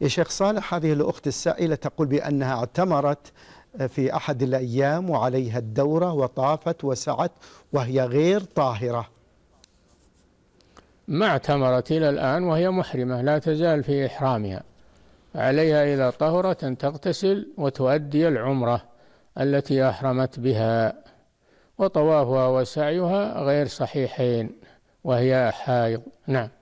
يا شيخ صالح هذه الأخت السائلة تقول بأنها اعتمرت آه، في أحد الأيام وعليها الدورة وطافت وسعت وهي غير طاهرة ما اعتمرت إلى الآن وهي محرمة لا تزال في إحرامها عليها إذا طهرت أن تغتسل وتؤدي العمرة التي أحرمت بها وطوافها وسعيها غير صحيحين وهي حائض نعم